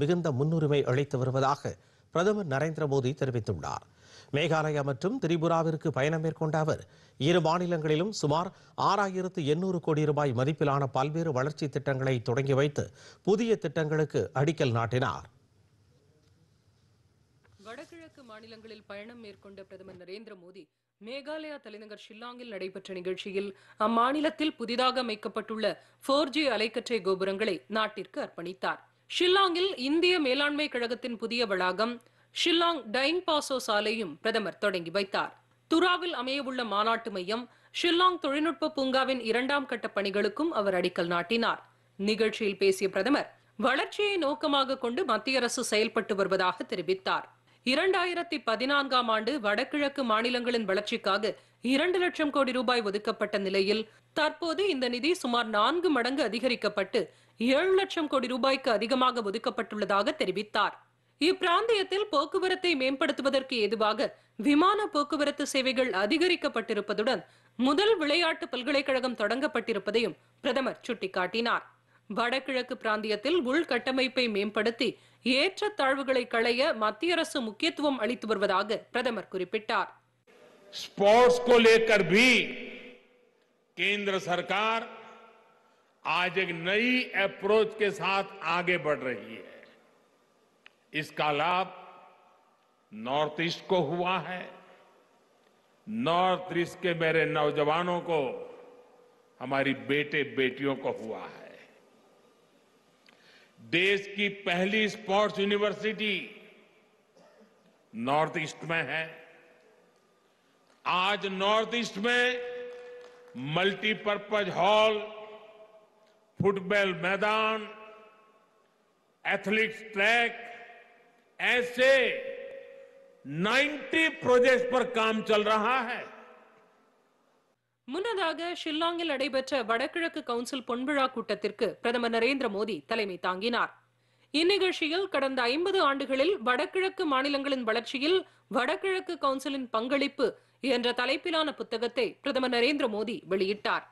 மிகுந்த முன்னுரிமை அளித்து வருவதாக பிரதமர் நரேந்திர மோடி தெரிவித்துள்ளார் மேகாலயா மற்றும் திரிபுராவிற்கு பயணம் மேற்கொண்ட அவர் இரு மாநிலங்களிலும் சுமார் ஆறாயிரத்து எண்ணூறு கோடி ரூபாய் மதிப்பிலான பல்வேறு வளர்ச்சி திட்டங்களை தொடங்கி வைத்து புதிய திட்டங்களுக்கு அடிக்கல் நாட்டினார் வடகிழக்கு மாநிலங்களில் பயணம் மேற்கொண்ட பிரதமர் நரேந்திர மோடி மேகாலயா தலைநகர் ஷில்லாங்கில் நடைபெற்ற நிகழ்ச்சியில் அம்மாநிலத்தில் புதிதாக அமைக்கப்பட்டுள்ள போர் ஜி அலைக்கற்றை கோபுரங்களை நாட்டிற்கு அர்ப்பணித்தார் ஷில்லாங்கில் இந்திய மேலாண்மை கழகத்தின் புதிய வளாகம் ஷில்லாங் டைங் பாசோ சாலையும் பிரதமர் தொடங்கி வைத்தார் துராவில் அமையவுள்ள மாநாட்டு மையம் ஷில்லாங் தொழில்நுட்ப பூங்காவின் இரண்டாம் கட்ட பணிகளுக்கும் அவர் அடிக்கல் நாட்டினார் நிகழ்ச்சியில் பேசிய பிரதமர் வளர்ச்சியை நோக்கமாக கொண்டு மத்திய அரசு செயல்பட்டு வருவதாக தெரிவித்தார் இரண்டாயிரத்தி பதினான்காம் ஆண்டு வடகிழக்கு மாநிலங்களின் வளர்ச்சிக்காக இரண்டு லட்சம் கோடி ரூபாய் ஒதுக்கப்பட்ட நிலையில் தற்போது இந்த நிதி சுமார் நான்கு மடங்கு அதிகரிக்கப்பட்டு ஏழு லட்சம் கோடி ரூபாய்க்கு அதிகமாக ஒதுக்கப்பட்டுள்ளதாக தெரிவித்தார் இப்பிராந்தியத்தில் போக்குவரத்தை மேம்படுத்துவதற்கு ஏதுவாக விமான போக்குவரத்து சேவைகள் அதிகரிக்கப்பட்டிருப்பதுடன் முதல் விளையாட்டு பல்கலைக்கழகம் தொடங்கப்பட்டிருப்பதையும் பிரதமர் சுட்டிக்காட்டினார் வடகிழக்கு பிராந்தியத்தில் உள்கட்டமைப்பை மேம்படுத்தி ஏற்ற தாழ்வுகளை களைய மத்திய அரசு முக்கியத்துவம் அளித்து வருவதாக பிரதமர் குறிப்பிட்டார் ஸ்போர்ட்ஸ் को लेकर भी केंद्र सरकार आज एक नई अप्रोच के साथ आगे बढ़ रही है इसका लाभ नॉर्थ ईस्ट को हुआ है नॉर्थ ईस्ट के मेरे नौजवानों को हमारी बेटे बेटियों को हुआ है देश की पहली स्पोर्ट्स यूनिवर्सिटी नॉर्थ ईस्ट में है आज नॉर्थ ईस्ट में मल्टीपर्पज हॉल फुटबॉल मैदान एथलीट्स ट्रैक ऐसे 90 प्रोजेक्ट्स पर काम चल रहा है முன்னதாக ஷில்லாங்கில் நடைபெற்ற வடகிழக்கு கவுன்சில் பொன்விழா கூட்டத்திற்கு பிரதமர் நரேந்திர மோடி தலைமை தாங்கினார் இந்நிகழ்ச்சியில் கடந்த ஐம்பது ஆண்டுகளில் வடகிழக்கு மாநிலங்களின் வளர்ச்சியில் வடகிழக்கு கவுன்சிலின் பங்களிப்பு என்ற தலைப்பிலான புத்தகத்தை பிரதமர் நரேந்திர மோடி வெளியிட்டார்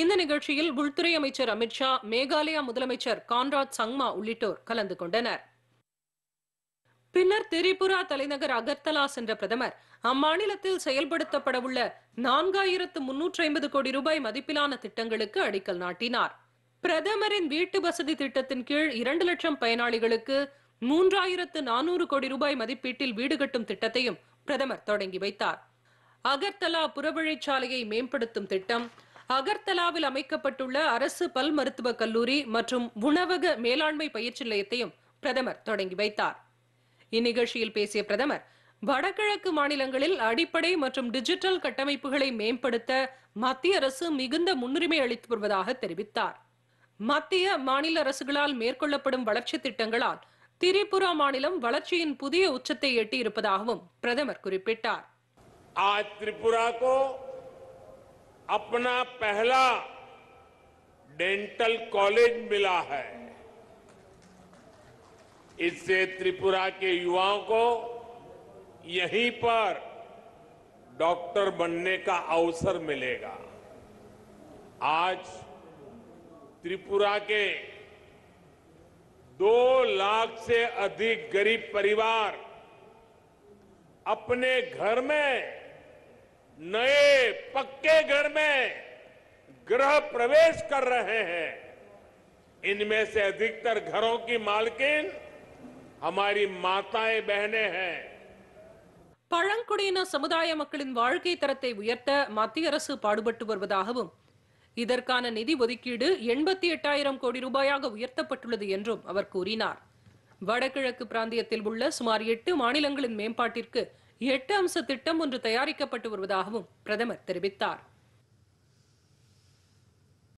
இந்த நிகழ்ச்சியில் உள்துறை அமைச்சர் அமித்ஷா மேகாலயா முதலமைச்சர் கான்ராட் சங்மா உள்ளிட்டோர் கலந்து கொண்டனர் பின்னர் திரிபுரா தலைநகர் அகர்தலா சென்ற பிரதமர் அம்மாநிலத்தில் செயல்படுத்தப்படவுள்ள நான்காயிரத்து முன்னூற்றி ஐம்பது கோடி ரூபாய் மதிப்பிலான திட்டங்களுக்கு அடிக்கல் நாட்டினார் பிரதமரின் வீட்டு வசதி திட்டத்தின் கீழ் இரண்டு லட்சம் பயனாளிகளுக்கு மூன்றாயிரத்து நானூறு கோடி ரூபாய் மதிப்பீட்டில் வீடு கட்டும் திட்டத்தையும் பிரதமர் தொடங்கி வைத்தார் அகர்தலா புறவழிச்சாலையை மேம்படுத்தும் திட்டம் அகர்தலாவில் அமைக்கப்பட்டுள்ள அரசு பல் மருத்துவக் கல்லூரி மற்றும் உணவக மேலாண்மை பயிற்சி நிலையத்தையும் பிரதமர் தொடங்கி வைத்தார் இந்நிகழ்ச்சியில் பேசிய பிரதமர் வடகிழக்கு மாநிலங்களில் அடிப்படை மற்றும் டிஜிட்டல் கட்டமைப்புகளை மேம்படுத்த மத்திய அரசு மிகுந்த முன்னுரிமை அளித்து வருவதாக தெரிவித்தார் மத்திய மாநில அரசுகளால் மேற்கொள்ளப்படும் வளர்ச்சி திட்டங்களால் திரிபுரா மாநிலம் வளர்ச்சியின் புதிய உச்சத்தை எட்டியிருப்பதாகவும் பிரதமர் குறிப்பிட்டார் अपना पहला डेंटल कॉलेज मिला है इससे त्रिपुरा के युवाओं को यहीं पर डॉक्टर बनने का अवसर मिलेगा आज त्रिपुरा के दो लाख से अधिक गरीब परिवार अपने घर में नए पक्के घर में गृह प्रवेश कर रहे हैं इनमें से अधिकतर घरों की मालकिन हमारी माताएं बहने हैं பழங்குடியின சமுதாய மக்களின் வாழ்க்கை தரத்தை உயர்த்த மத்திய அரசு பாடுபட்டு வருவதாகவும் இதற்கான நிதி ஒதுக்கீடு எண்பத்தி எட்டாயிரம் கோடி ரூபாயாக உயர்த்தப்பட்டுள்ளது என்றும் அவர் கூறினார் வடகிழக்கு பிராந்தியத்தில் உள்ள சுமார் எட்டு மாநிலங்களின் மேம்பாட்டிற்கு எட்டு அம்ச திட்டம் ஒன்று தயாரிக்கப்பட்டு வருவதாகவும் பிரதமர் தெரிவித்தார்